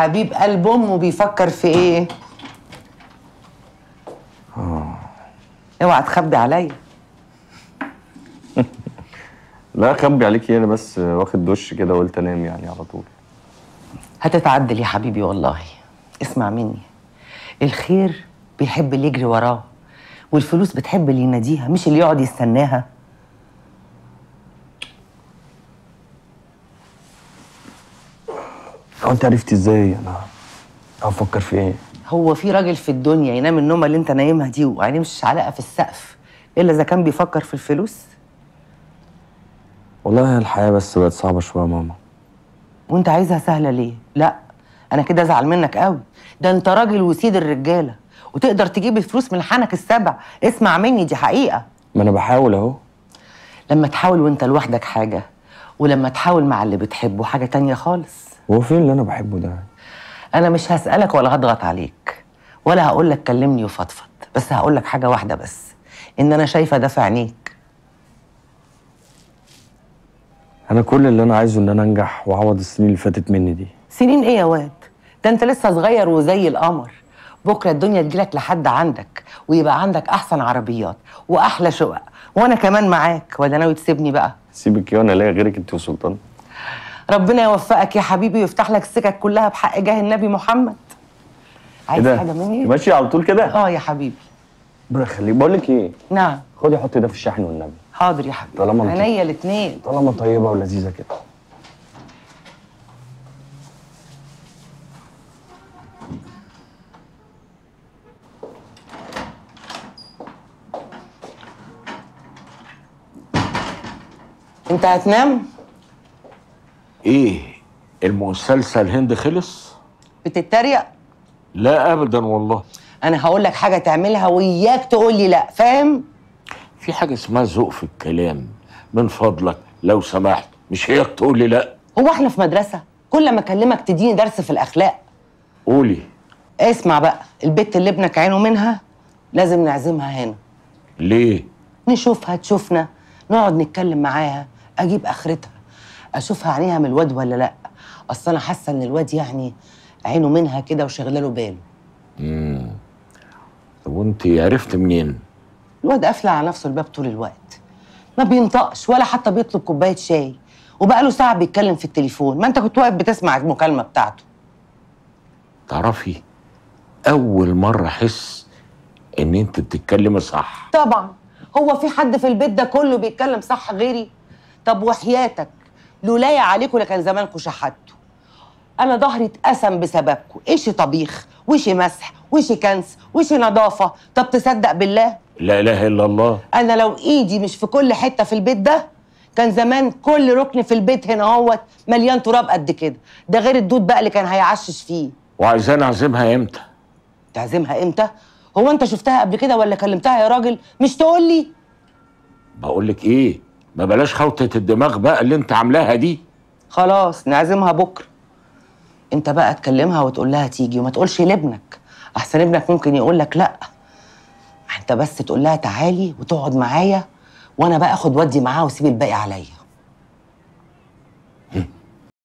حبيب قلب امه بيفكر في ايه؟ اه اوعى تخبي عليا لا اخبي عليكي يعني، انا بس واخد دش كده وقلت انام يعني على طول هتتعدل يا حبيبي والله اسمع مني الخير بيحب اللي يجري وراه والفلوس بتحب اللي يناديها مش اللي يقعد يستناها هو انت عرفت ازاي انا هفكر في ايه هو في راجل في الدنيا ينام النومه اللي انت نايمها دي وعينيه مش علقه في السقف الا اذا كان بيفكر في الفلوس والله الحياه بس بقت صعبه شويه يا ماما وانت عايزها سهله ليه لا انا كده ازعل منك قوي ده انت راجل وسيد الرجاله وتقدر تجيب الفلوس من حنك السبع اسمع مني دي حقيقه ما انا بحاول اهو لما تحاول وانت لوحدك حاجه ولما تحاول مع اللي بتحبه حاجه تانية خالص هو فين اللي انا بحبه ده انا مش هسالك ولا هضغط عليك ولا هقول لك كلمني وفضفض بس هقول لك حاجه واحده بس ان انا شايفه ده في عينيك انا كل اللي انا عايزه ان انا انجح واعوض السنين اللي فاتت مني دي سنين ايه يا واد ده انت لسه صغير وزي القمر بكره الدنيا تجيلك لحد عندك ويبقى عندك احسن عربيات واحلى شقق وانا كمان معاك ولا ناوي تسيبني بقى سيبك يا انا الاقي غيرك انت وسلطان ربنا يوفقك يا حبيبي ويفتح لك السكك كلها بحق جاه النبي محمد عايز إيه حاجه مني ماشي على طول كده اه يا حبيبي ربنا يخليك بقول لك ايه نعم خدي حطي ده في الشحن والنبي حاضر يا حبيبي طالما عينيا الاثنين طالما طيبه ولذيذه كده انت هتنام ايه المسلسل هند خلص بتتريق لا ابدا والله انا هقول لك حاجه تعملها وياك تقول لي لا فاهم في حاجه اسمها ذوق في الكلام من فضلك لو سمحت مش هيك تقول لي لا هو احنا في مدرسه كل ما اكلمك تديني درس في الاخلاق قولي اسمع بقى البت اللي ابنك عينه منها لازم نعزمها هنا ليه نشوفها تشوفنا نقعد نتكلم معاها اجيب اخرتها اشوفها عينيها من الواد ولا لا اصل انا حاسه ان الواد يعني عينه منها كده وشغله له باله امم طب وانت عرفت منين الواد قافل على نفسه الباب طول الوقت ما بينطقش ولا حتى بيطلب كوبايه شاي وبقاله ساعه بيتكلم في التليفون ما انت كنت واقف بتسمع المكالمه بتاعته تعرفي اول مره احس ان انت بتتكلمي صح طبعا هو في حد في البيت ده كله بيتكلم صح غيري طب وحياتك لولاي عليكم لكان زمانكم شحتوا انا ظهري اتقسم بسببكم ايش طبيخ وشي مسح وشي كنس وشي نظافه طب تصدق بالله لا اله الا الله انا لو ايدي مش في كل حته في البيت ده كان زمان كل ركن في البيت هنا اهوت مليان تراب قد كده ده غير الدود بقى اللي كان هيعشش فيه وعايزين اعزمها امتى تعزمها امتى هو انت شفتها قبل كده ولا كلمتها يا راجل مش تقول لي بقول لك ايه ما بلاش خوطة الدماغ بقى اللي انت عاملاها دي خلاص نعزمها بكره انت بقى تكلمها وتقول لها تيجي وما تقولش لابنك احسن ابنك ممكن يقول لك لا انت بس تقول لها تعالي وتقعد معايا وانا بقى اخد ودي معاها وسيب الباقي عليا